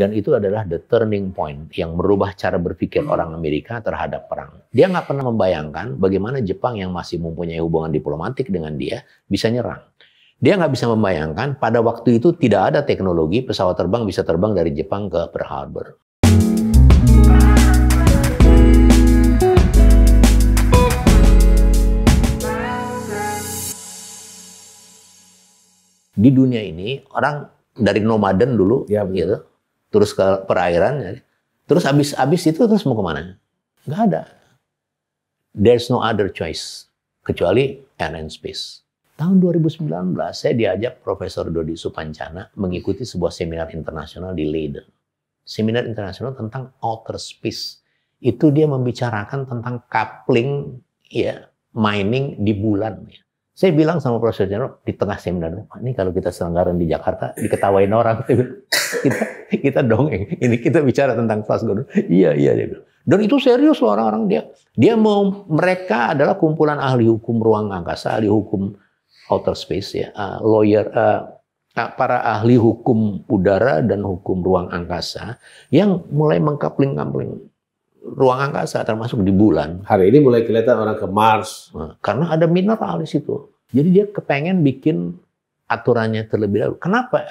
Dan itu adalah the turning point yang merubah cara berpikir hmm. orang Amerika terhadap perang. Dia nggak pernah membayangkan bagaimana Jepang yang masih mempunyai hubungan diplomatik dengan dia bisa nyerang. Dia nggak bisa membayangkan pada waktu itu tidak ada teknologi pesawat terbang bisa terbang dari Jepang ke Pearl Harbor. Di dunia ini orang dari nomaden dulu, ya, gitu, terus ke perairan. Terus habis-habis itu terus mau kemana? Gak ada. There's no other choice. Kecuali air and Space. Tahun 2019, saya diajak Profesor Dodi Supancana mengikuti sebuah seminar internasional di Leiden. Seminar internasional tentang outer space. Itu dia membicarakan tentang coupling ya, mining di bulan. Ya saya bilang sama Profesor General di tengah seminar, Pak, ini kalau kita selenggaran di Jakarta, diketawain orang. kita, kita dongeng. Ini kita bicara tentang kelas Gordon. Iya, iya. Dia bilang. Dan itu serius loh orang-orang dia. Dia mau mereka adalah kumpulan ahli hukum ruang angkasa, ahli hukum outer space ya, uh, lawyer, uh, para ahli hukum udara dan hukum ruang angkasa yang mulai mengkapling-kapling ruang angkasa termasuk di bulan. Hari ini mulai kelihatan orang ke Mars. Nah, karena ada mineral di situ. Jadi dia kepengen bikin aturannya terlebih dahulu. Kenapa?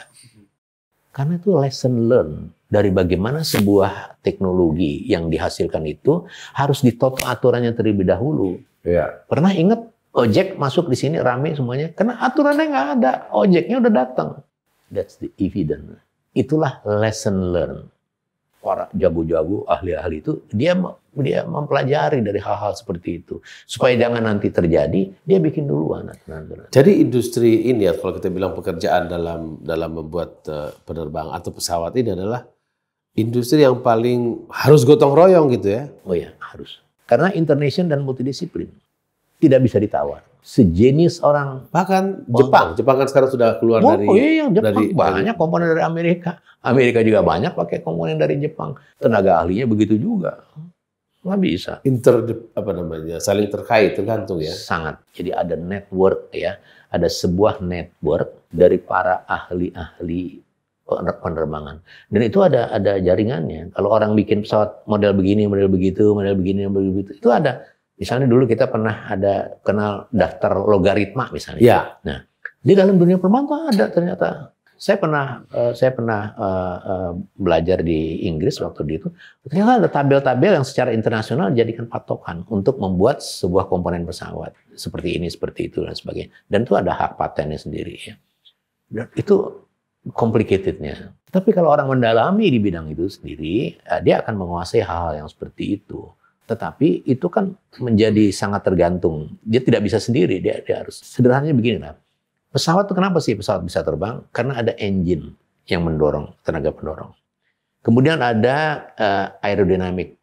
Karena itu lesson learn dari bagaimana sebuah teknologi yang dihasilkan itu harus ditotok aturannya terlebih dahulu. Ya. Pernah ingat ojek masuk di sini rame semuanya? Karena aturannya nggak ada, ojeknya udah datang. That's the evidence. Itulah lesson learn orang jago-jago, ahli-ahli itu dia dia mempelajari dari hal-hal seperti itu supaya jangan nanti terjadi dia bikin duluan. Jadi industri ini ya kalau kita bilang pekerjaan dalam dalam membuat eh, penerbang atau pesawat ini adalah industri yang paling harus gotong royong gitu ya? Oh ya harus karena international dan multidisiplin tidak bisa ditawar sejenis orang. Bahkan Jepang, Jepang kan sekarang sudah keluar oh, dari iya, Jepang dari, banyak komponen dari Amerika. Amerika juga banyak pakai komponen dari Jepang. Tenaga ahlinya begitu juga. Nggak bisa. Inter apa namanya? Saling terkait tergantung ya. Sangat. Jadi ada network ya. Ada sebuah network dari para ahli-ahli penerbangan. Dan itu ada ada jaringannya. Kalau orang bikin pesawat model begini, model begitu, model begini, model begitu, itu ada Misalnya dulu kita pernah ada kenal daftar logaritma misalnya. Ya. Nah, di dalam dunia perbankan ada ternyata. Saya pernah uh, saya pernah uh, uh, belajar di Inggris waktu itu. Ternyata ada tabel-tabel yang secara internasional dijadikan patokan untuk membuat sebuah komponen pesawat seperti ini, seperti itu dan sebagainya. Dan itu ada hak patennya sendiri ya. Dan ya. itu complicatednya. Tapi kalau orang mendalami di bidang itu sendiri, dia akan menguasai hal-hal yang seperti itu. Tetapi itu kan menjadi sangat tergantung. Dia tidak bisa sendiri, dia, dia harus. Sederhananya begini lah. Pesawat itu kenapa sih pesawat bisa terbang? Karena ada engine yang mendorong, tenaga pendorong. Kemudian ada uh, aerodinamik,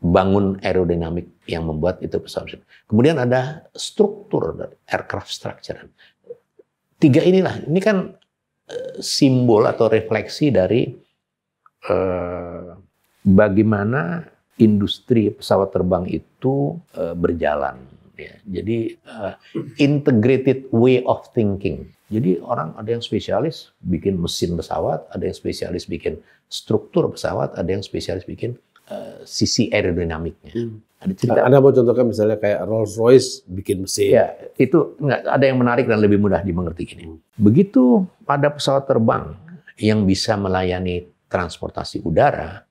bangun aerodinamik yang membuat itu pesawat. Kemudian ada struktur aircraft structure. Tiga inilah, ini kan eh, simbol atau refleksi dari uh, bagaimana industri pesawat terbang itu uh, berjalan. Ya. Jadi uh, integrated way of thinking. Jadi orang ada yang spesialis bikin mesin pesawat, ada yang spesialis bikin struktur pesawat, ada yang spesialis bikin uh, sisi aerodinamiknya. Hmm. Ada cerita. Anda mau contohkan misalnya kayak Rolls Royce bikin mesin. Ya, itu enggak, ada yang menarik dan lebih mudah dimengerti gini. Hmm. Begitu pada pesawat terbang yang bisa melayani transportasi udara,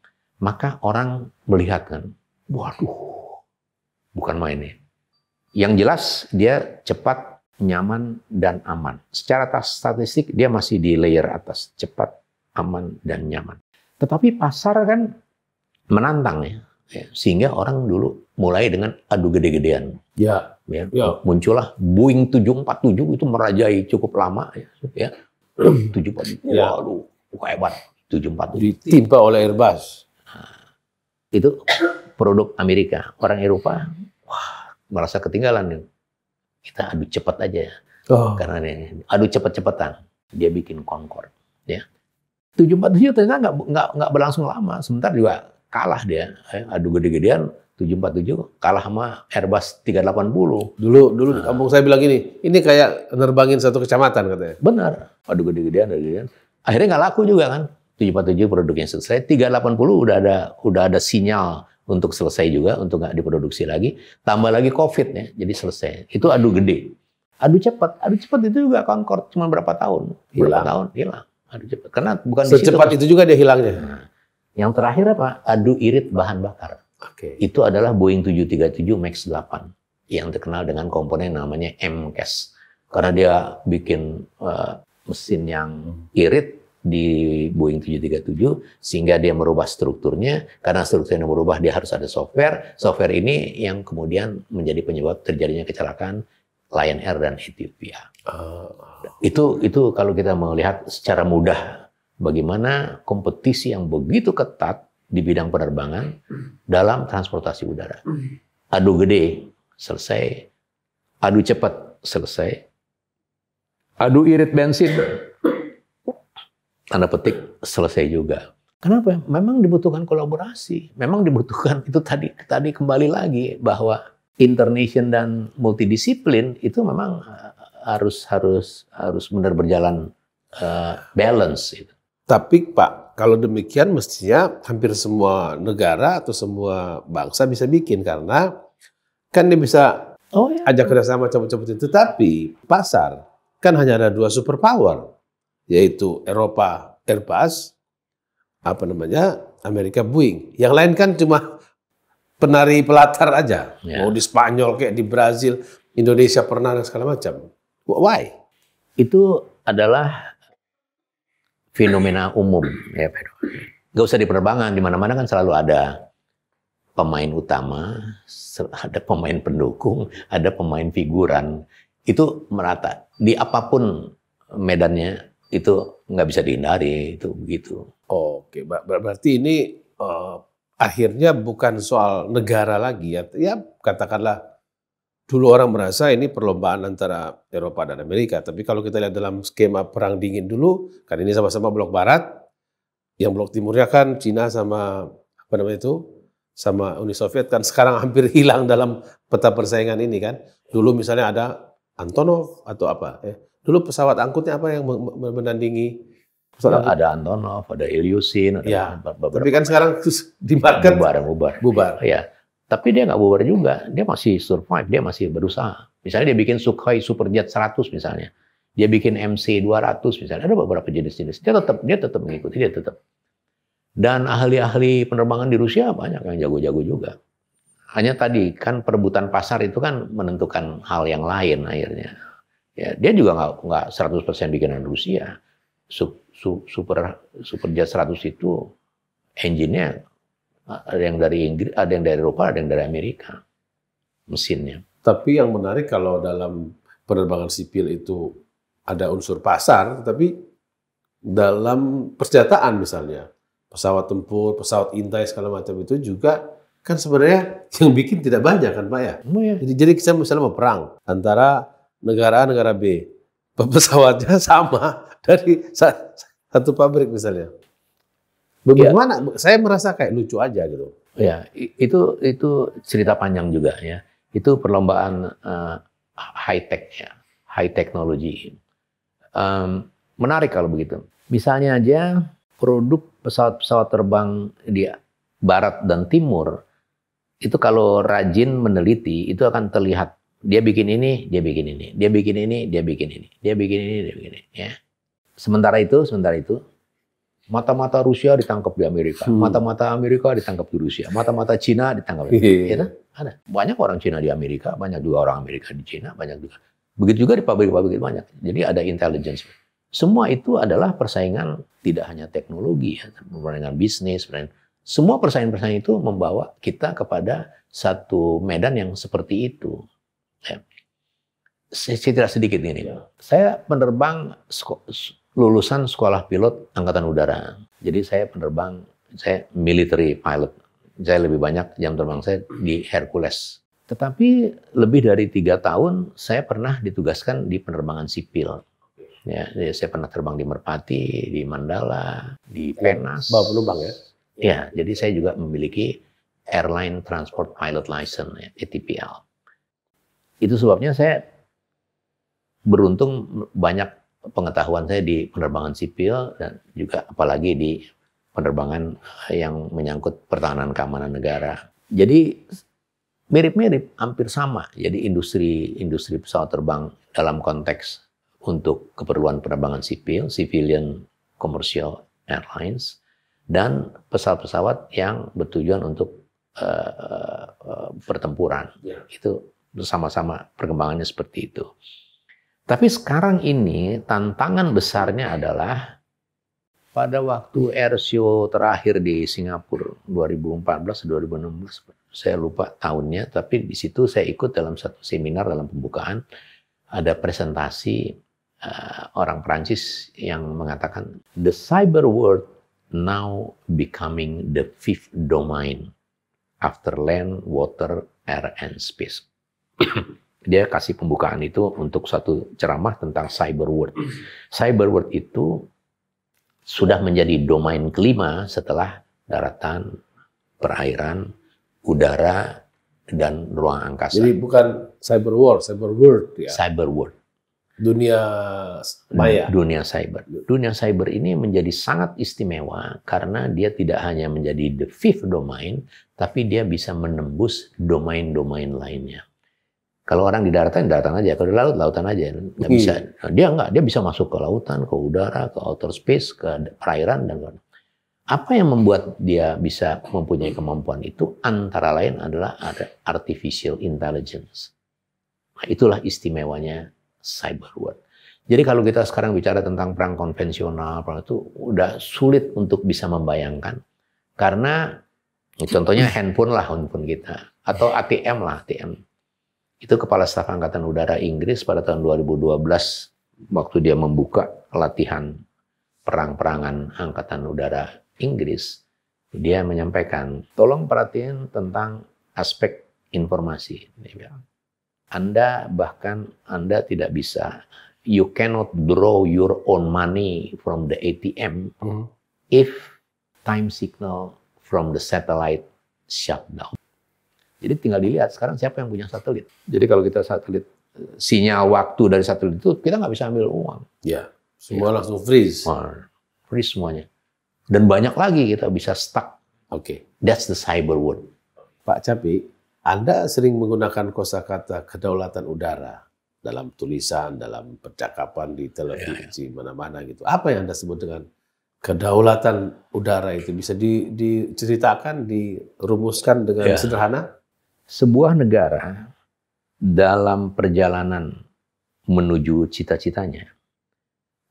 maka orang melihat kan, waduh, bukan mainnya. Yang jelas dia cepat, nyaman, dan aman. Secara statistik dia masih di layer atas, cepat, aman, dan nyaman. Tetapi pasar kan menantang ya, ya. sehingga orang dulu mulai dengan adu gede-gedean. Ya. ya. ya. Muncullah Boeing 747 itu merajai cukup lama ya. ya. 747, ya. waduh, hebat. 747. Ditimpa oleh Airbus itu produk Amerika. Orang Eropa, wah, merasa ketinggalan nih. Kita adu cepat aja. Ya. Oh. Karena ini, adu cepat-cepatan. Dia bikin Concord. Ya. 747 ternyata nggak, nggak, nggak berlangsung lama. Sebentar juga kalah dia. Eh, adu gede-gedean 747 kalah sama Airbus 380. Dulu dulu nah. kampung saya bilang gini, ini kayak nerbangin satu kecamatan katanya. Benar. adu gede-gedean gede-gedean. Akhirnya nggak laku juga kan produk produknya selesai, 380 udah ada udah ada sinyal untuk selesai juga, untuk nggak diproduksi lagi. Tambah lagi COVID ya, jadi selesai. Itu adu gede. Adu cepat, adu cepat itu juga Concord cuma berapa tahun? Berapa tahun? Hilang. Adu cepat. Karena bukan secepat itu juga dia hilangnya. Nah, yang terakhir apa? Adu irit bahan bakar. Oke. Okay. Itu adalah Boeing 737 Max 8 yang terkenal dengan komponen namanya MCAS. Karena dia bikin uh, mesin yang irit di Boeing 737 sehingga dia merubah strukturnya karena strukturnya merubah dia harus ada software software ini yang kemudian menjadi penyebab terjadinya kecelakaan Lion Air dan Ethiopia uh. itu itu kalau kita melihat secara mudah bagaimana kompetisi yang begitu ketat di bidang penerbangan dalam transportasi udara adu gede selesai adu cepat selesai adu irit bensin tanda petik selesai juga. Kenapa? Memang dibutuhkan kolaborasi. Memang dibutuhkan itu tadi tadi kembali lagi bahwa internation dan multidisiplin itu memang eh, harus harus harus benar berjalan uh, balance itu. Tapi Pak, kalau demikian mestinya hampir semua negara atau semua bangsa bisa bikin karena kan dia bisa oh, iya. ajak kerjasama cabut-cabut itu. Tapi pasar kan hanya ada dua superpower yaitu Eropa Airbus, apa namanya Amerika Boeing. Yang lain kan cuma penari pelatar aja. Yeah. Mau di Spanyol kayak di Brazil, Indonesia pernah dan segala macam. Why? Itu adalah fenomena umum ya Gak usah di penerbangan, di mana-mana kan selalu ada pemain utama, ada pemain pendukung, ada pemain figuran. Itu merata. Di apapun medannya itu nggak bisa dihindari itu begitu. Oke, ber berarti ini uh, akhirnya bukan soal negara lagi ya. Ya katakanlah dulu orang merasa ini perlombaan antara Eropa dan Amerika, tapi kalau kita lihat dalam skema perang dingin dulu, kan ini sama-sama blok barat, yang blok timurnya kan Cina sama apa namanya itu? sama Uni Soviet kan sekarang hampir hilang dalam peta persaingan ini kan. Dulu misalnya ada Antonov atau apa? Eh, dulu pesawat angkutnya apa yang menandingi? Pesawat ada Antonov, ada Ilyusin. ada ya. Beberapa. Tapi kan sekarang di market bubar, bubar. Bubar. Ya. Tapi dia nggak bubar juga. Dia masih survive, dia masih berusaha. Misalnya dia bikin Sukhoi Superjet 100 misalnya. Dia bikin MC 200 misalnya. Ada beberapa jenis-jenis. Dia tetap dia tetap mengikuti, dia tetap. Dan ahli-ahli penerbangan di Rusia banyak yang jago-jago juga hanya tadi kan perebutan pasar itu kan menentukan hal yang lain akhirnya. Ya, dia juga nggak nggak 100% bikinan Rusia. super su, super jet 100 itu engine-nya ada yang dari Inggris, ada yang dari Eropa, ada yang dari Amerika mesinnya. Tapi yang menarik kalau dalam penerbangan sipil itu ada unsur pasar, tapi dalam persenjataan misalnya pesawat tempur, pesawat intai segala macam itu juga Kan sebenarnya yang bikin tidak banyak kan Pak ya? Oh, Jadi, jadi kita misalnya mau perang antara negara A, negara B. Pesawatnya sama dari satu pabrik misalnya. Iya. Bagaimana? Ya. Saya merasa kayak lucu aja gitu. Ya, itu itu cerita panjang juga ya. Itu perlombaan uh, high tech ya, high technology. Um, menarik kalau begitu. Misalnya aja produk pesawat-pesawat terbang di barat dan timur itu kalau rajin meneliti itu akan terlihat dia bikin ini, dia bikin ini, dia bikin ini, dia bikin ini, dia bikin ini, dia bikin ini, ya. Sementara itu, sementara itu mata-mata Rusia ditangkap di Amerika, hmm. mata-mata Amerika ditangkap di Rusia, mata-mata Cina ditangkap di Cina ya kan? Ada. Banyak orang Cina di Amerika, banyak juga orang Amerika di Cina, banyak juga. Begitu juga di pabrik-pabrik banyak. Jadi ada intelligence. Semua itu adalah persaingan tidak hanya teknologi, ya. persaingan bisnis, persaingan semua persaingan-persaingan itu membawa kita kepada satu medan yang seperti itu. Ya. Cerita sedikit ini. Ya. Saya penerbang lulusan sekolah pilot angkatan udara. Jadi saya penerbang, saya military pilot. Saya lebih banyak jam terbang saya di Hercules. Tetapi lebih dari tiga tahun saya pernah ditugaskan di penerbangan sipil. Ya, ya, saya pernah terbang di Merpati, di Mandala, di Penas. Bawa penumpang ya? Ya, jadi saya juga memiliki Airline Transport Pilot License, ya, ATPL. Itu sebabnya saya beruntung banyak pengetahuan saya di penerbangan sipil dan juga apalagi di penerbangan yang menyangkut pertahanan keamanan negara. Jadi mirip-mirip, hampir sama. Jadi industri industri pesawat terbang dalam konteks untuk keperluan penerbangan sipil, civilian commercial airlines, dan pesawat-pesawat yang bertujuan untuk uh, uh, pertempuran. Yeah. Itu sama sama perkembangannya seperti itu. Tapi sekarang ini tantangan besarnya adalah pada waktu airshow terakhir di Singapura 2014-2016, saya lupa tahunnya, tapi di situ saya ikut dalam satu seminar dalam pembukaan, ada presentasi uh, orang Prancis yang mengatakan, The cyber world now becoming the fifth domain after land, water, air, and space. Dia kasih pembukaan itu untuk satu ceramah tentang cyber world. Cyber world itu sudah menjadi domain kelima setelah daratan, perairan, udara, dan ruang angkasa. Jadi bukan cyber world, cyber world ya. Cyber world dunia maya. Nah, dunia cyber. Dunia cyber ini menjadi sangat istimewa karena dia tidak hanya menjadi the fifth domain, tapi dia bisa menembus domain-domain lainnya. Kalau orang di daratan, daratan aja. Kalau di laut, lautan aja. Nggak iya. bisa. dia nggak. Dia bisa masuk ke lautan, ke udara, ke outer space, ke perairan, dan lain-lain. Apa yang membuat dia bisa mempunyai kemampuan itu antara lain adalah ada artificial intelligence. Nah, itulah istimewanya cyber war. Jadi kalau kita sekarang bicara tentang perang konvensional, perang itu udah sulit untuk bisa membayangkan. Karena contohnya handphone lah handphone kita atau ATM lah ATM. Itu kepala staf angkatan udara Inggris pada tahun 2012 waktu dia membuka latihan perang-perangan angkatan udara Inggris, dia menyampaikan, tolong perhatiin tentang aspek informasi. Dia bilang, anda bahkan Anda tidak bisa you cannot draw your own money from the ATM hmm. if time signal from the satellite shut down. Jadi tinggal dilihat sekarang siapa yang punya satelit. Jadi kalau kita satelit eh, sinyal waktu dari satelit itu kita nggak bisa ambil uang. Ya, semua ya. langsung freeze. freeze semuanya. Dan banyak lagi kita bisa stuck. Oke. Okay. That's the cyber world. Pak Capi, anda sering menggunakan kosakata kedaulatan udara dalam tulisan, dalam percakapan di televisi ya, ya. mana-mana gitu. Apa yang Anda sebut dengan kedaulatan udara itu bisa di, diceritakan, dirumuskan dengan ya. sederhana? Sebuah negara dalam perjalanan menuju cita-citanya,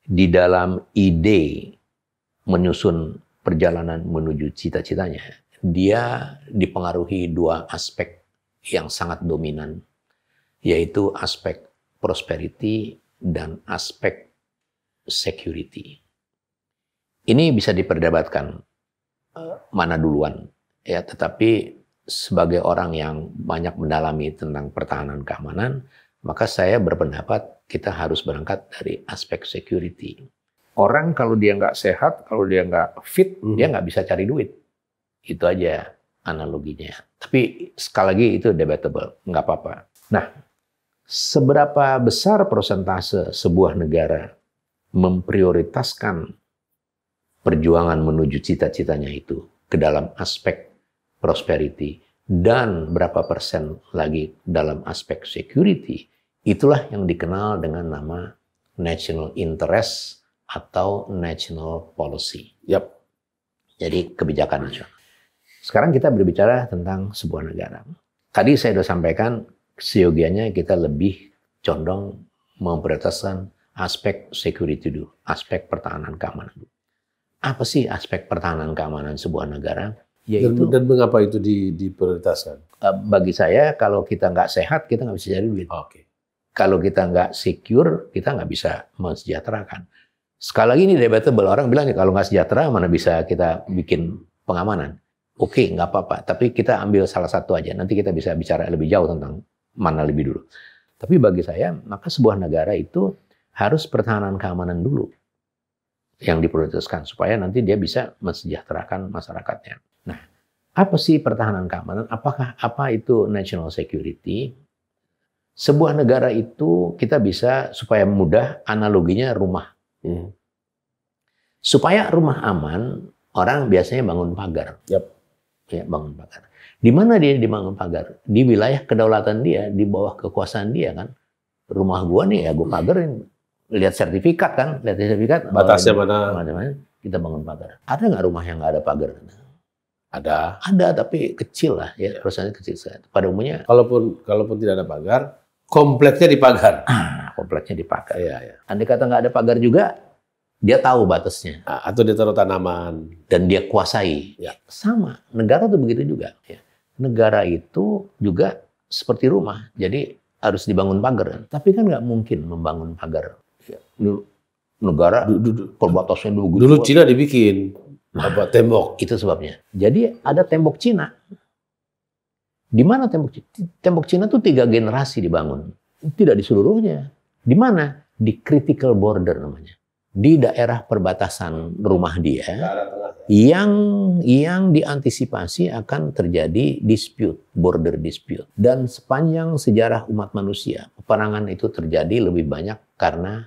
di dalam ide menyusun perjalanan menuju cita-citanya, dia dipengaruhi dua aspek yang sangat dominan, yaitu aspek prosperity dan aspek security. Ini bisa diperdebatkan eh, mana duluan, ya. Tetapi sebagai orang yang banyak mendalami tentang pertahanan keamanan, maka saya berpendapat kita harus berangkat dari aspek security. Orang kalau dia nggak sehat, kalau dia nggak fit, mm -hmm. dia nggak bisa cari duit. Itu aja analoginya. Tapi sekali lagi itu debatable, nggak apa-apa. Nah, seberapa besar persentase sebuah negara memprioritaskan perjuangan menuju cita-citanya itu ke dalam aspek prosperity dan berapa persen lagi dalam aspek security, itulah yang dikenal dengan nama national interest atau national policy. Yep. Jadi kebijakan nasional. Sekarang kita berbicara tentang sebuah negara. Tadi saya sudah sampaikan, seyogianya kita lebih condong memprioritaskan aspek security dulu, aspek pertahanan keamanan dulu. Apa sih aspek pertahanan keamanan sebuah negara? Yaitu, dan, dan mengapa itu di, diprioritaskan? Eh, bagi saya, kalau kita nggak sehat, kita nggak bisa cari duit. Oke. Okay. Kalau kita nggak secure, kita nggak bisa mensejahterakan. Sekali lagi ini debatable. Orang bilang, kalau nggak sejahtera, mana bisa kita bikin pengamanan. Oke, okay, nggak apa-apa. Tapi kita ambil salah satu aja. Nanti kita bisa bicara lebih jauh tentang mana lebih dulu. Tapi bagi saya, maka sebuah negara itu harus pertahanan keamanan dulu yang diprioritaskan supaya nanti dia bisa mensejahterakan masyarakatnya. Nah, apa sih pertahanan keamanan? Apakah apa itu national security? Sebuah negara itu kita bisa supaya mudah analoginya rumah. Hmm. Supaya rumah aman, orang biasanya bangun pagar. Yep ya bangun pagar. Di mana dia dibangun pagar? Di wilayah kedaulatan dia, di bawah kekuasaan dia kan. Rumah gua nih ya gua pagarin. Lihat sertifikat kan, lihat sertifikat. Batasnya mana? Mana, mana? Kita bangun pagar. Ada nggak rumah yang nggak ada pagar? Ada. Ada tapi kecil lah ya, perusahaannya kecil sekali. Pada umumnya. Kalaupun kalaupun tidak ada pagar, kompleksnya dipagar. Ah, kompleksnya dipagar. Iya, iya. Andai kata nggak ada pagar juga, dia tahu batasnya. Ah, atau dia taruh tanaman. Dan dia kuasai. Ya. Sama, negara tuh begitu juga. Ya. Negara itu juga seperti rumah, jadi harus dibangun pagar. Tapi kan nggak mungkin membangun pagar. Ya. Negara perbatasannya dulu. Dulu dulu Cina dibikin nah, apa tembok. Itu sebabnya. Jadi ada tembok Cina. Di mana tembok Cina? Tembok Cina tuh tiga generasi dibangun. Tidak di seluruhnya. Di mana? Di critical border namanya di daerah perbatasan rumah dia ya. yang yang diantisipasi akan terjadi dispute, border dispute. Dan sepanjang sejarah umat manusia, peperangan itu terjadi lebih banyak karena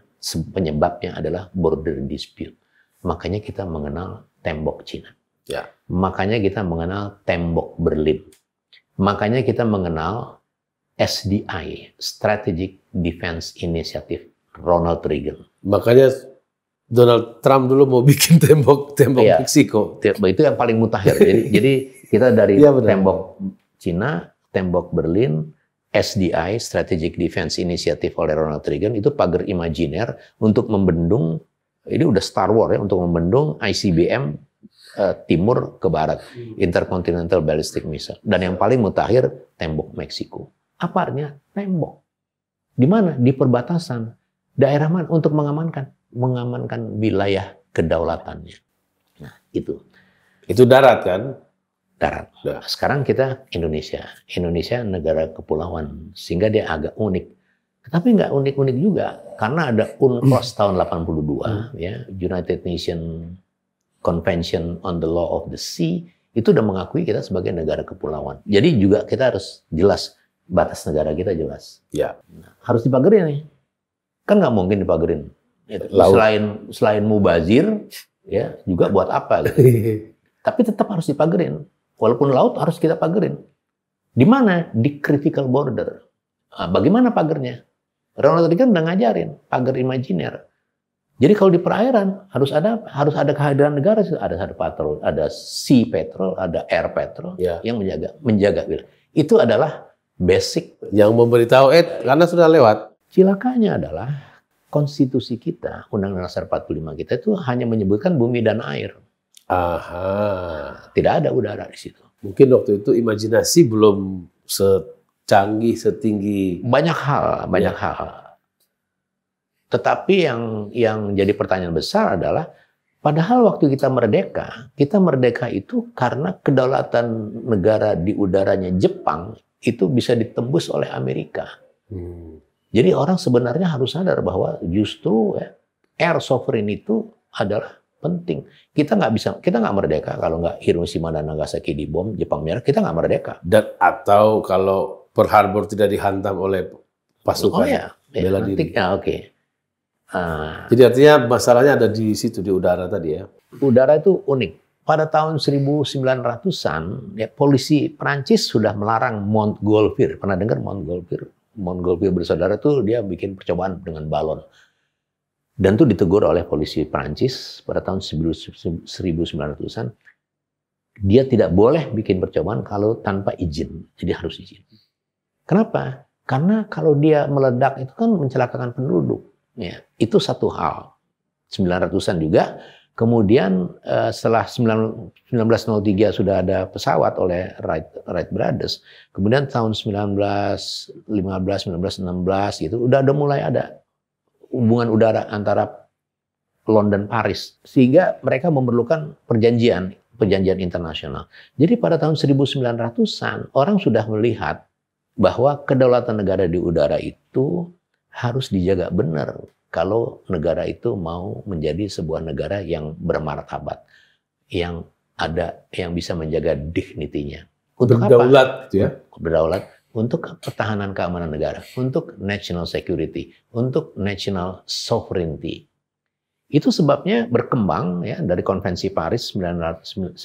penyebabnya adalah border dispute. Makanya kita mengenal tembok Cina. Ya. Makanya kita mengenal tembok Berlin. Makanya kita mengenal SDI, Strategic Defense Initiative Ronald Reagan. Makanya Donald Trump dulu mau bikin tembok tembok iya, Meksiko. Itu yang paling mutakhir. jadi jadi kita dari iya tembok Cina, tembok Berlin, SDI Strategic Defense Initiative oleh Ronald Reagan itu pagar imajiner untuk membendung ini udah Star Wars ya untuk membendung ICBM uh, eh, timur ke barat Intercontinental Ballistic Missile dan yang paling mutakhir tembok Meksiko. Apa artinya? Tembok. Di mana? Di perbatasan. Daerah mana untuk mengamankan? mengamankan wilayah kedaulatannya. Nah, itu. Itu darat kan? Darat. Sekarang kita Indonesia. Indonesia negara kepulauan, sehingga dia agak unik. Tetapi nggak unik-unik juga, karena ada UNCLOS tahun 82, hmm. ya, United Nations Convention on the Law of the Sea, itu udah mengakui kita sebagai negara kepulauan. Jadi juga kita harus jelas, batas negara kita jelas. Ya. Nah, harus dipagari nih. Kan nggak mungkin dipagarin Gitu. Selain selain mubazir, ya juga buat apa? Gitu. Tapi tetap harus dipagerin. Walaupun laut harus kita pagerin. Di mana? Di critical border. Nah, bagaimana pagernya? Ronald tadi kan udah ngajarin pagar imajiner. Jadi kalau di perairan harus ada harus ada kehadiran negara ada ada patrol, ada sea patrol, ada air patrol ya. yang menjaga menjaga Itu adalah basic yang memberitahu eh karena sudah lewat. Cilakanya adalah konstitusi kita, Undang-Undang Dasar 45 kita itu hanya menyebutkan bumi dan air. Aha. Tidak ada udara di situ. Mungkin waktu itu imajinasi belum secanggih, setinggi. Banyak hal, banyak ya. hal. Tetapi yang yang jadi pertanyaan besar adalah Padahal waktu kita merdeka, kita merdeka itu karena kedaulatan negara di udaranya Jepang itu bisa ditembus oleh Amerika. Hmm. Jadi orang sebenarnya harus sadar bahwa justru ya, air sovereign itu adalah penting. Kita nggak bisa, kita nggak merdeka kalau nggak Hiroshima dan Nagasaki di bom Jepang merah, kita nggak merdeka. Dan atau kalau Pearl Harbor tidak dihantam oleh pasukan oh, ya. ya bela diri. Ya, oke. Okay. Uh, Jadi artinya masalahnya ada di situ di udara tadi ya. Udara itu unik. Pada tahun 1900-an, ya, polisi Prancis sudah melarang Mount Pernah dengar Mount Montgolfier bersaudara tuh dia bikin percobaan dengan balon. Dan tuh ditegur oleh polisi Perancis pada tahun 1900-an. Dia tidak boleh bikin percobaan kalau tanpa izin. Jadi harus izin. Kenapa? Karena kalau dia meledak itu kan mencelakakan penduduk. Ya, itu satu hal. 900-an juga Kemudian eh, setelah 1903 sudah ada pesawat oleh Wright, Wright Brothers. Kemudian tahun 1915, 1916 gitu udah ada mulai ada hubungan udara antara London Paris sehingga mereka memerlukan perjanjian perjanjian internasional. Jadi pada tahun 1900-an orang sudah melihat bahwa kedaulatan negara di udara itu harus dijaga benar kalau negara itu mau menjadi sebuah negara yang bermartabat, yang ada yang bisa menjaga dignitinya. Untuk berdaulat, apa? Gitu ya. Berdaulat untuk pertahanan keamanan negara, untuk national security, untuk national sovereignty. Itu sebabnya berkembang ya dari Konvensi Paris 1900,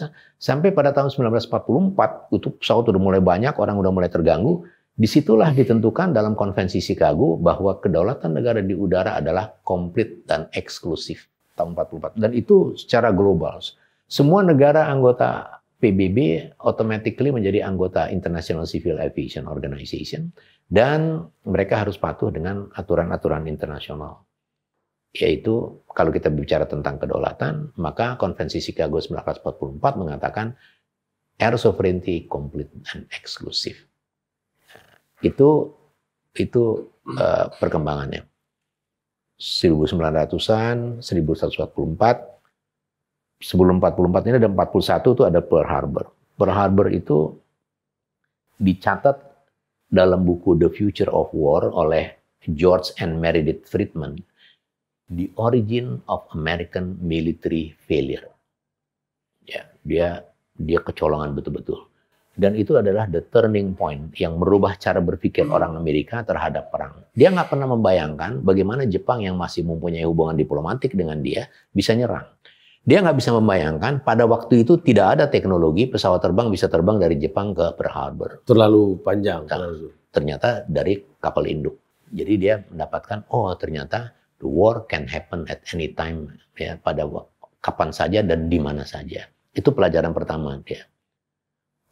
an sampai pada tahun 1944 itu pesawat udah mulai banyak, orang udah mulai terganggu, Disitulah ditentukan dalam konvensi Chicago bahwa kedaulatan negara di udara adalah komplit dan eksklusif tahun 44 dan itu secara global. Semua negara anggota PBB automatically menjadi anggota International Civil Aviation Organization dan mereka harus patuh dengan aturan-aturan internasional. Yaitu kalau kita bicara tentang kedaulatan, maka Konvensi Chicago 1944 mengatakan air sovereignty complete and exclusive. Itu itu uh, perkembangannya. 1900-an, 1144 sebelum 44 ini ada 41 itu ada Pearl Harbor. Pearl Harbor itu dicatat dalam buku The Future of War oleh George and Meredith Friedman, The Origin of American Military Failure. Ya, dia dia kecolongan betul-betul. Dan itu adalah the turning point yang merubah cara berpikir hmm. orang Amerika terhadap perang. Dia nggak pernah membayangkan bagaimana Jepang yang masih mempunyai hubungan diplomatik dengan dia bisa nyerang. Dia nggak bisa membayangkan pada waktu itu tidak ada teknologi pesawat terbang bisa terbang dari Jepang ke Pearl Harbor. Terlalu panjang. Terlalu. Ternyata dari kapal induk. Jadi dia mendapatkan oh ternyata the war can happen at any time ya pada kapan saja dan di mana saja. Itu pelajaran pertama dia.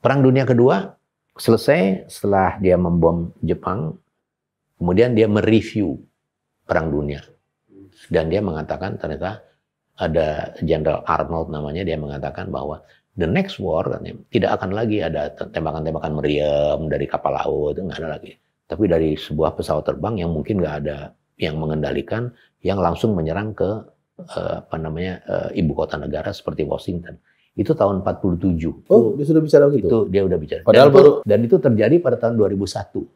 Perang Dunia Kedua selesai setelah dia membom Jepang, kemudian dia mereview Perang Dunia. Dan dia mengatakan ternyata ada Jenderal Arnold namanya, dia mengatakan bahwa the next war tidak akan lagi ada tembakan-tembakan meriam dari kapal laut, nggak ada lagi. Tapi dari sebuah pesawat terbang yang mungkin nggak ada yang mengendalikan, yang langsung menyerang ke eh, apa namanya eh, ibu kota negara seperti Washington itu tahun 47. Oh, dia sudah bicara begitu. Itu dia udah bicara. Padahal dan baru itu, dan itu terjadi pada tahun 2001,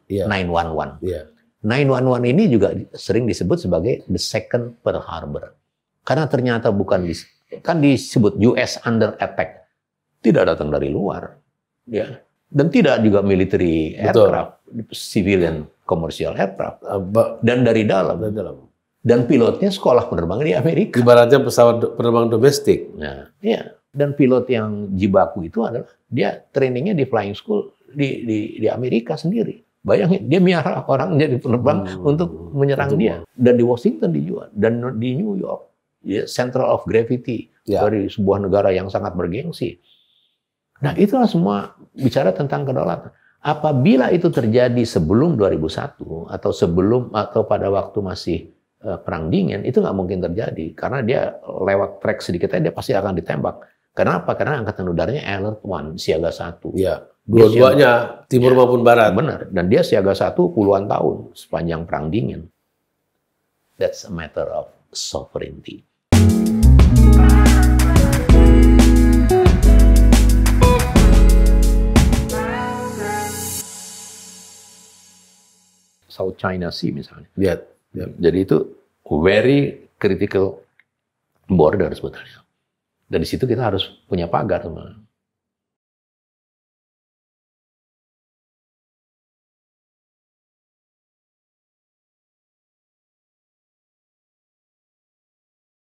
yeah. 911. Yeah. 911 ini juga sering disebut sebagai the second Pearl Harbor. Karena ternyata bukan di, kan disebut US under attack. Tidak datang dari luar. Ya. Dan tidak juga military aircraft, civilian commercial aircraft. Ah, dan dari dalam. Dari dalam. Dan pilotnya sekolah penerbangan di Amerika. Ibaratnya pesawat penerbang domestik. Nah, iya. Dan pilot yang jibaku itu adalah dia trainingnya di flying school di, di, di Amerika sendiri. Bayangin, dia miara orang jadi penerbang hmm. untuk menyerang Betul. dia. Dan di Washington dijual, dan di New York. Ya, central of gravity ya. dari sebuah negara yang sangat bergengsi. Nah itulah semua bicara tentang kedaulatan. Apabila itu terjadi sebelum 2001 atau sebelum atau pada waktu masih eh, perang dingin itu nggak mungkin terjadi karena dia lewat track sedikit aja dia pasti akan ditembak. Kenapa? Karena angkatan udaranya alert one, siaga satu. Ya. Dua-duanya timur ya, maupun barat. Benar. Dan dia siaga satu puluhan tahun sepanjang perang dingin. That's a matter of sovereignty. South China Sea misalnya. Ya. ya. Jadi itu very critical border sebetulnya. Dari situ kita harus punya pagar. Teman.